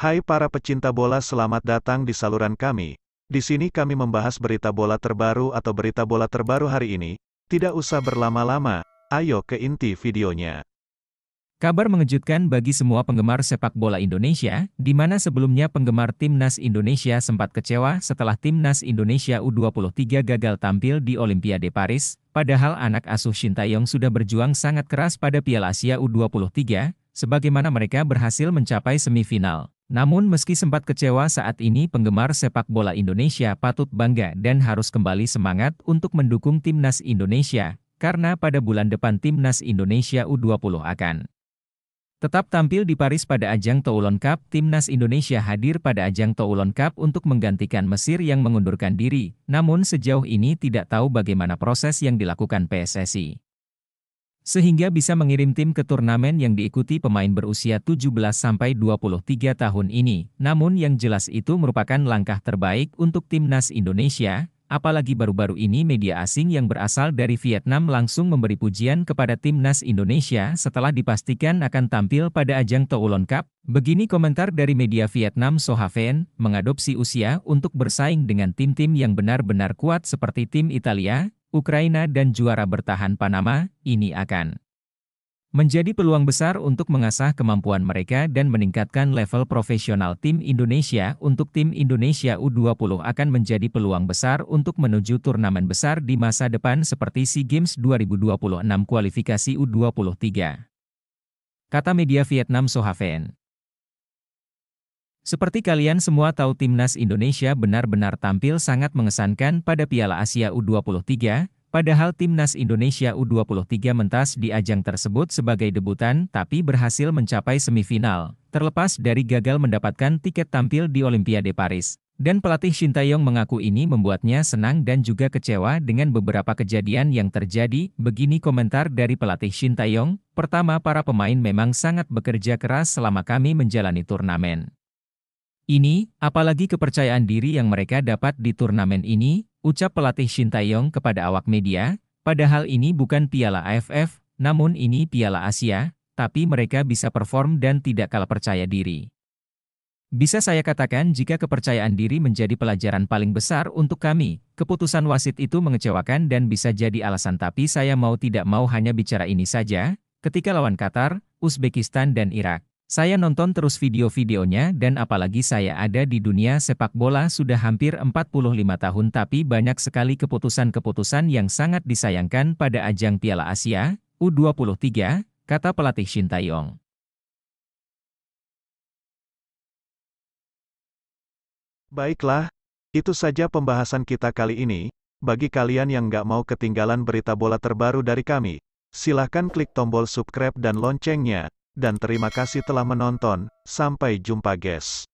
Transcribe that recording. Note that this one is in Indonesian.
Hai para pecinta bola selamat datang di saluran kami. Di sini kami membahas berita bola terbaru atau berita bola terbaru hari ini. Tidak usah berlama-lama, ayo ke inti videonya. Kabar mengejutkan bagi semua penggemar sepak bola Indonesia, di mana sebelumnya penggemar Timnas Indonesia sempat kecewa setelah Timnas Indonesia U23 gagal tampil di Olimpiade Paris, padahal anak asuh Shin Tae-yong sudah berjuang sangat keras pada Piala Asia U23, sebagaimana mereka berhasil mencapai semifinal. Namun meski sempat kecewa saat ini penggemar sepak bola Indonesia patut bangga dan harus kembali semangat untuk mendukung timnas Indonesia, karena pada bulan depan timnas Indonesia U20 akan tetap tampil di Paris pada ajang Toulon Cup. Timnas Indonesia hadir pada ajang Toulon Cup untuk menggantikan Mesir yang mengundurkan diri, namun sejauh ini tidak tahu bagaimana proses yang dilakukan PSSI sehingga bisa mengirim tim ke turnamen yang diikuti pemain berusia 17-23 tahun ini. Namun yang jelas itu merupakan langkah terbaik untuk timnas Indonesia, apalagi baru-baru ini media asing yang berasal dari Vietnam langsung memberi pujian kepada timnas Indonesia setelah dipastikan akan tampil pada ajang Toulon Cup. Begini komentar dari media Vietnam Sohaven, mengadopsi usia untuk bersaing dengan tim-tim yang benar-benar kuat seperti tim Italia, Ukraina dan juara bertahan Panama, ini akan menjadi peluang besar untuk mengasah kemampuan mereka dan meningkatkan level profesional tim Indonesia. Untuk tim Indonesia U20 akan menjadi peluang besar untuk menuju turnamen besar di masa depan seperti SEA Games 2026 kualifikasi U23. Kata media Vietnam Sohaven. Seperti kalian semua tahu timnas Indonesia benar-benar tampil sangat mengesankan pada Piala Asia U23, padahal timnas Indonesia U23 mentas di ajang tersebut sebagai debutan tapi berhasil mencapai semifinal, terlepas dari gagal mendapatkan tiket tampil di Olimpiade Paris. Dan pelatih Shin Tae-yong mengaku ini membuatnya senang dan juga kecewa dengan beberapa kejadian yang terjadi, begini komentar dari pelatih Shin Tae-yong. pertama para pemain memang sangat bekerja keras selama kami menjalani turnamen ini, apalagi kepercayaan diri yang mereka dapat di turnamen ini, ucap pelatih Shin Tae-yong kepada awak media, padahal ini bukan piala AFF, namun ini piala Asia, tapi mereka bisa perform dan tidak kalah percaya diri. Bisa saya katakan jika kepercayaan diri menjadi pelajaran paling besar untuk kami, keputusan wasit itu mengecewakan dan bisa jadi alasan tapi saya mau tidak mau hanya bicara ini saja, ketika lawan Qatar, Uzbekistan dan Irak. Saya nonton terus video-videonya dan apalagi saya ada di dunia sepak bola sudah hampir 45 tahun tapi banyak sekali keputusan-keputusan yang sangat disayangkan pada ajang Piala Asia, U23, kata pelatih Shin Taeyong. Baiklah, itu saja pembahasan kita kali ini. Bagi kalian yang nggak mau ketinggalan berita bola terbaru dari kami, silahkan klik tombol subscribe dan loncengnya. Dan terima kasih telah menonton, sampai jumpa guys.